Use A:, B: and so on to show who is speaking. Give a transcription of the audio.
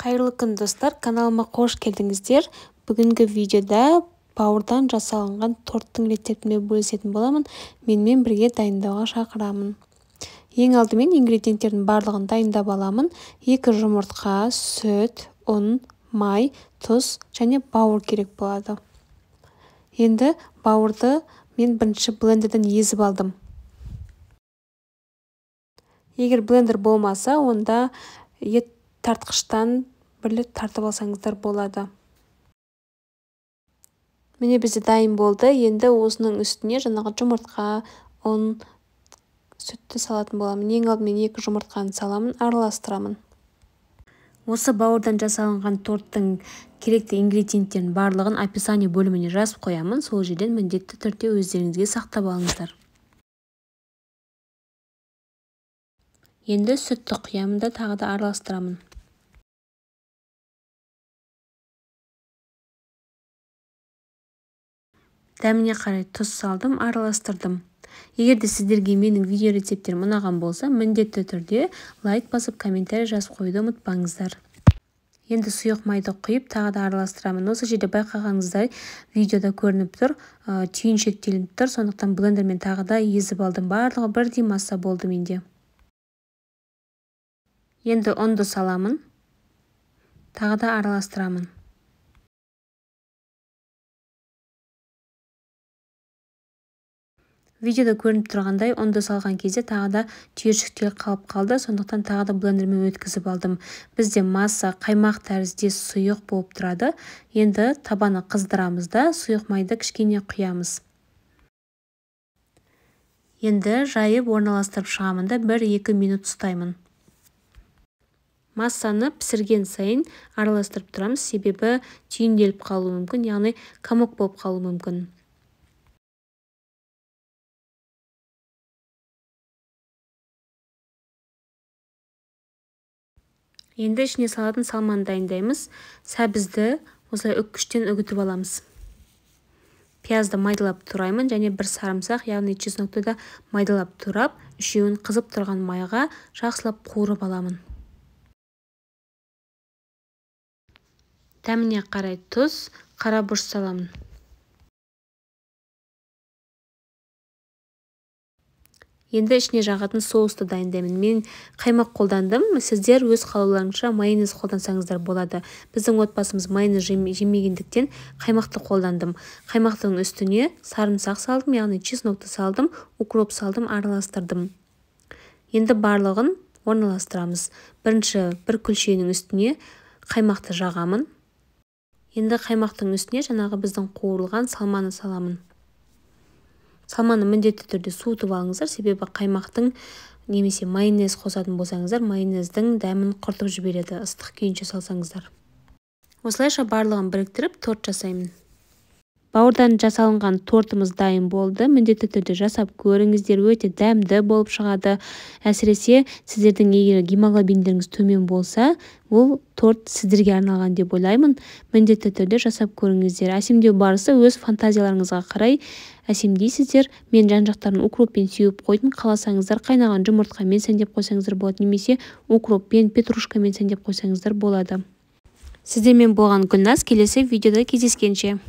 A: қайырлы күн достар каналыма қош келдіңіздер бүгінгі видеода бауырдан жасалынған торттың рецептімен бөлісетін боламын менімен бірге дайындауға шақырамын ең алдымен ингредиенттердің барлығын дайындап аламын екі жұмыртқа сүт ұн май тұз және бауыр керек болады енді бауырды мен бірінші блендерден езіп алдым
B: егер блендер болмаса онда ет тартқыштан бірлік тартып алсаңыздар болады
A: міне бізде дайын болды енді осының үстіне жаңағы жұмыртқа ұн сүтті салатын боламын ең алдымен екі жұмыртқаны саламын араластырамын осы бауырдан жасалынған торттың керекті ингредиенттерінің барлығын описание бөліміне жазып
B: қоямын сол жерден міндетті түрде өздеріңізге сақтап алыңыздар
C: енді сүтті құямын да тағы да араластырамын дәміне қарай тұз салдым араластырдым егер де сіздерге менің
A: видеорецепттерім ұнаған болса міндетті түрде лайк басып комментарий жазып қоюды ұмытпаңыздар енді сұйық майды құйып тағы да араластырамын осы жерде байқағаныңыздай видеода көрініп тұр ә, тұр сондықтан блендермен тағы да езіп алдым барлығы бірдей
B: масса болды менде енді ұнды саламын
C: тағы да араластырамын видеода көрініп тұрғандай ұнды салған
B: кезде тағы да түйіршіктеліп қалып қалды сондықтан тағы да блендермен өткізіп алдым бізде
A: масса қаймақ тәріздес сұйық болып тұрады енді табаны қыздырамыз да сұйық майды кішкене құямыз енді жайып орналастырып шығамын да бір-екі минут ұстаймын массаны пісірген
B: сайын араластырып тұрамыз себебі түйінделіп қалуы мүмкін яғни комок болып
C: қалуы мүмкін енді ішіне
B: салатын салманы дайындаймыз сәбізді осылай үккіштен үгітіп аламыз
A: пиязды майдалап тураймын және бір сарымсақ яғни чеснокты да майдалап турап
B: үшеуін қызып тұрған майға жақсылап қуырып аламын
C: тәміне қарай тұз қара бұрыш саламын енді
B: ішіне жағатын соусты дайындаймын мен қаймақ қолдандым сіздер өз қалауларыңызша майонез
A: қолдансаңыздар болады біздің отбасымыз майонез жемегендіктен қаймақты қолдандым қаймақтың үстіне сарымсақ салдым яғни чеснокты салдым укроп салдым араластырдым енді барлығын орналастырамыз бірінші бір күлшенің үстіне қаймақты жағамын енді қаймақтың үстіне жаңағы біздің қуырылған салманы саламын қаманы міндетті түрде суытып алыңыздар себебі қаймақтың немесе майонез қосатын болсаңыздар майонездің дәмін құртып жібереді ыстық күйінше салсаңыздар осылайша барлығын біріктіріп торт жасаймын бауырдан жасалынған тортымыз дайын болды міндетті түрде жасап көріңіздер өте дәмді болып шығады әсіресе сіздердің егер гемоглобиндеріңіз төмен болса бұл торт сіздерге арналған деп ойлаймын міндетті түрде жасап көріңіздер әсемдеу барысы өз фантазияларыңызға қарай әсемдейсіздер мен жан-жақтарын укроппен сүйіп қойдым қаласаңыздар қайнаған жұмыртқамен сәндеп қойсаңыздар болады немесе укроппен петрушкамен сәндеп қойсаңыздар болады сіздермен болған гүлназ келесі видеода кездескенше